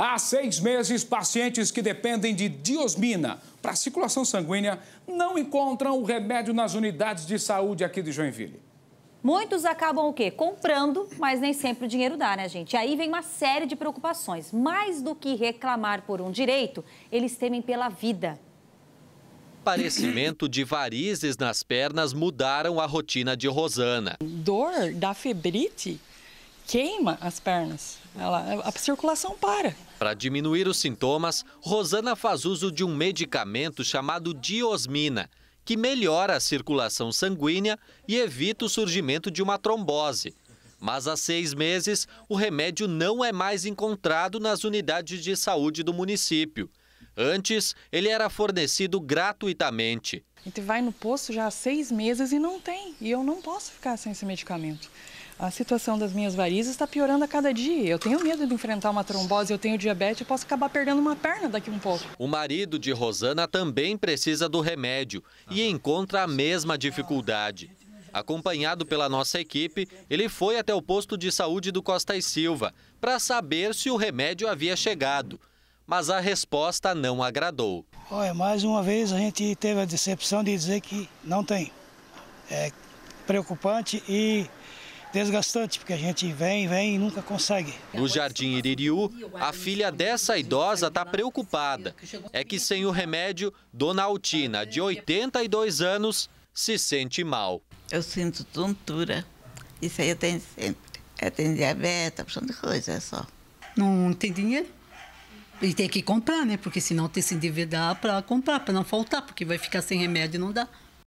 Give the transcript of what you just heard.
Há seis meses, pacientes que dependem de diosmina para circulação sanguínea não encontram o remédio nas unidades de saúde aqui de Joinville. Muitos acabam o quê? Comprando, mas nem sempre o dinheiro dá, né, gente? Aí vem uma série de preocupações. Mais do que reclamar por um direito, eles temem pela vida. Aparecimento de varizes nas pernas mudaram a rotina de Rosana. Dor da febrite queima as pernas. Ela, a circulação para. Para diminuir os sintomas, Rosana faz uso de um medicamento chamado diosmina, que melhora a circulação sanguínea e evita o surgimento de uma trombose. Mas há seis meses, o remédio não é mais encontrado nas unidades de saúde do município. Antes, ele era fornecido gratuitamente. A gente vai no posto já há seis meses e não tem, e eu não posso ficar sem esse medicamento. A situação das minhas varizes está piorando a cada dia. Eu tenho medo de enfrentar uma trombose, eu tenho diabetes, eu posso acabar perdendo uma perna daqui um pouco. O marido de Rosana também precisa do remédio e ah. encontra a mesma dificuldade. Acompanhado pela nossa equipe, ele foi até o posto de saúde do Costa e Silva para saber se o remédio havia chegado. Mas a resposta não agradou. Olha, mais uma vez a gente teve a decepção de dizer que não tem. É preocupante e desgastante, porque a gente vem, vem e nunca consegue. No Jardim Iririú, a filha dessa idosa está preocupada. É que sem o remédio, Dona Altina, de 82 anos, se sente mal. Eu sinto tontura. Isso aí eu tenho sempre. Eu tenho diabetes, opção de coisa, é só. Não tem dinheiro? E tem que comprar, né? Porque senão tem que se endividar para comprar, para não faltar, porque vai ficar sem remédio e não dá.